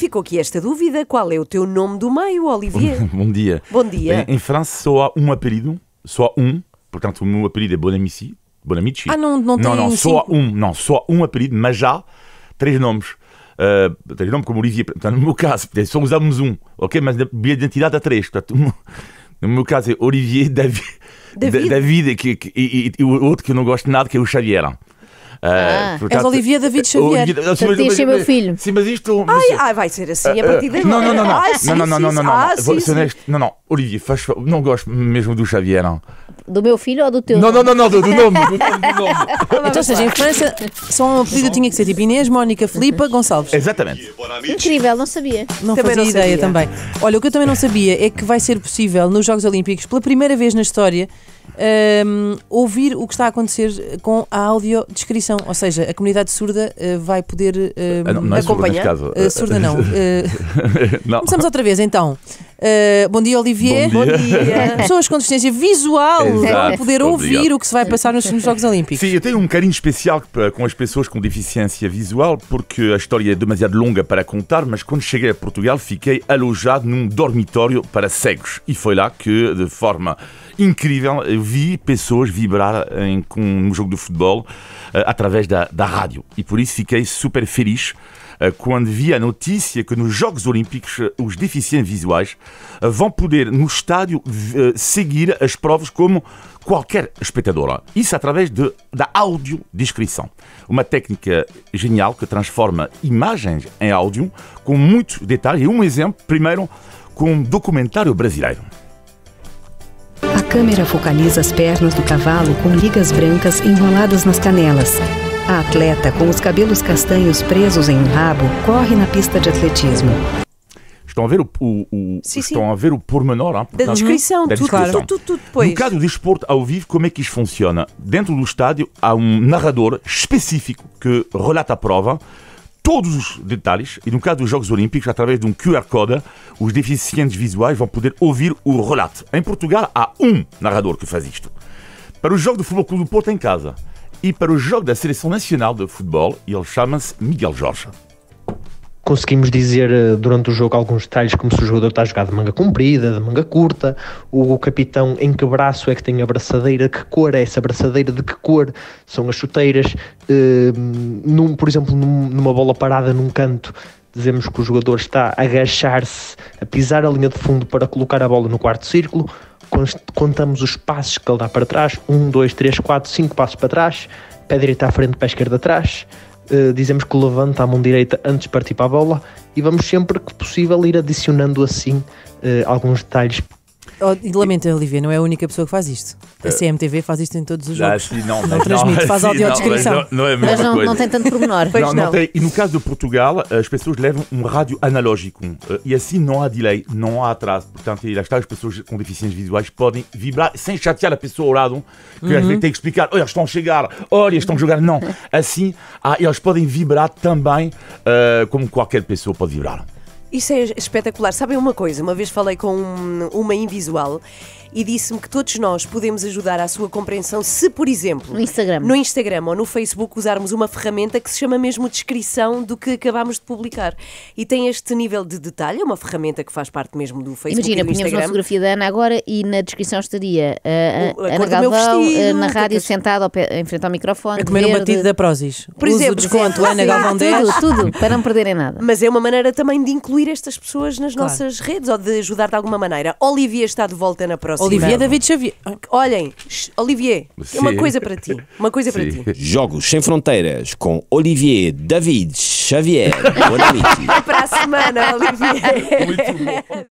Ficou aqui esta dúvida. Qual é o teu nome do meio, Olivier? Bom dia. Bom dia. Em, em França só há um apelido, só um. Portanto, o meu apelido é Bonamici. Bonamici. Ah, não, não tem Não, não, só cinco... um, não, só um apelido, mas já três nomes. Uh, três nomes como Olivier. Portanto, no meu caso, só usamos um, ok? Mas a minha identidade há três. Portanto, no meu caso é Olivier, David, David, David e, e, e, e o outro que eu não gosto nada que é o Xavier. Ah, ah. és Olivia David Xavier. Olivia, mas, meu filho. Sim, mas isto. ai, ai, vai ser assim a ah, partir daí. Ah, não, não, não, não. não, não, não, não, não, não. Olivia, faz, não gosto mesmo do Xavier, não. Do meu filho ou do teu? Não, não, não, não do, do nome. Do, do nome. então, seja, em França, só um apelido tinha que ser tipo Inês, Mónica, Filipa, Gonçalves. Exatamente. Incrível, não sabia. Não também fazia não ideia também. Olha, o que eu também não sabia é que vai ser possível nos Jogos Olímpicos, pela primeira vez na história, um, ouvir o que está a acontecer com a audiodescrição, ou seja, a comunidade surda uh, vai poder uh, não, não é acompanhar. Surda, caso. Uh, surda não. não. Começamos outra vez então. bom dia, Olivier. Bom dia. Bom dia. Pessoas com deficiência visual vão poder ouvir o que se vai passar nos, nos, Jogos Olímpicos. Sim, eu tenho um carinho especial com as pessoas com deficiência visual porque a história é demasiado longa para contar, mas quando cheguei a Portugal fiquei alojado num dormitório para cegos e foi lá que, de forma incrível. Eu vi pessoas vibrar em, com um jogo de futebol uh, através da, da rádio. E por isso fiquei super feliz uh, quando vi a notícia que nos Jogos Olímpicos uh, os deficientes visuais vão poder, no estádio, seguir as provas como qualquer espectador. Isso através de, da audiodescrição. Uma técnica genial que transforma imagens em áudio com muito detalhe E um exemplo, primeiro, com um documentário brasileiro câmera focaliza as pernas do cavalo com ligas brancas enroladas nas canelas. A atleta, com os cabelos castanhos presos em um rabo, corre na pista de atletismo. Estão a ver o, o, o sim, estão sim. a ver o pormenor hein? Ah, da descrição, da descrição. Tudo, tudo, tudo depois. No caso do desporto ao vivo, como é que isso funciona? Dentro do estádio há um narrador específico que relata a prova todos os detalhes e, no caso dos Jogos Olímpicos, através de um QR Code, os deficientes visuais vão poder ouvir o relato. Em Portugal, há um narrador que faz isto. Para o jogo do Futebol Clube do Porto em casa e para o jogo da Seleção Nacional de Futebol, ele chama-se Miguel Jorge conseguimos dizer eh, durante o jogo alguns detalhes, como se o jogador está a jogar de manga comprida, de manga curta, o, capitão em que braço é que tem a braçadeira, que cor é essa braçadeira, de que cor são as chuteiras. Uh, num, por exemplo, num, numa bola parada num canto, dizemos que o jogador está a agachar-se, a pisar a linha de fundo para colocar a bola no quarto círculo. Contamos os passos que ele dá para trás: um, dois, três, quatro, cinco passos para trás, pé direito à frente, pé esquerdo atrás. Eh, dizemos que levanta a mão direita antes de partir para a bola e vamos sempre que possível ir adicionando assim uh, alguns detalhes Oh, e lamento, e... Olivia, não é a única pessoa que faz isto. A eh, CMTV faz isto em todos os jogos. não, não transmite, faz audiodescrição. Não, não, é a mesma mas não, coisa. não tem tanto pormenor. Não, não. Tem. E no caso de Portugal, as pessoas levam um rádio analógico. Eh, e assim não há delay, não há atraso. Portanto, lá está, as pessoas com deficiências visuais podem vibrar sem chatear a pessoa ao lado, que uhum. tem que explicar: olha, estão a chegar, olha, estão a jogar. Não. Assim, elas podem vibrar também, uh, como qualquer pessoa pode vibrar. Isso é espetacular. Sabem uma coisa? Uma vez falei com uma invisual e disse-me que todos nós podemos ajudar à sua compreensão se, por exemplo, no Instagram. no Instagram ou no Facebook usarmos uma ferramenta que se chama mesmo descrição do que acabámos de publicar. E tem este nível de detalhe, é uma ferramenta que faz parte mesmo do Facebook Imagina, ponhamos do uma fotografia da Ana agora e na descrição estaria uh, a, a Ana Galvão uh, vestido, uh, na rádio é sentada em frente ao microfone. A comer verde. um batido da Prozis. Por Uso exemplo, o desconto, Ana Galvão 10. Tudo, tudo, para não perderem nada. Mas é uma maneira também de incluir incluir estas pessoas nas claro. nossas redes ou de ajudar de alguma maneira. Olivier está de volta na próxima. Olivier David Xavier. Ah. Olhem, Olivier, é Sim. uma coisa para ti. Uma coisa Sim. para ti. Jogos Sem Fronteiras com Olivier David Xavier. Boa noite. Até para a semana, Olivier. Muito bom.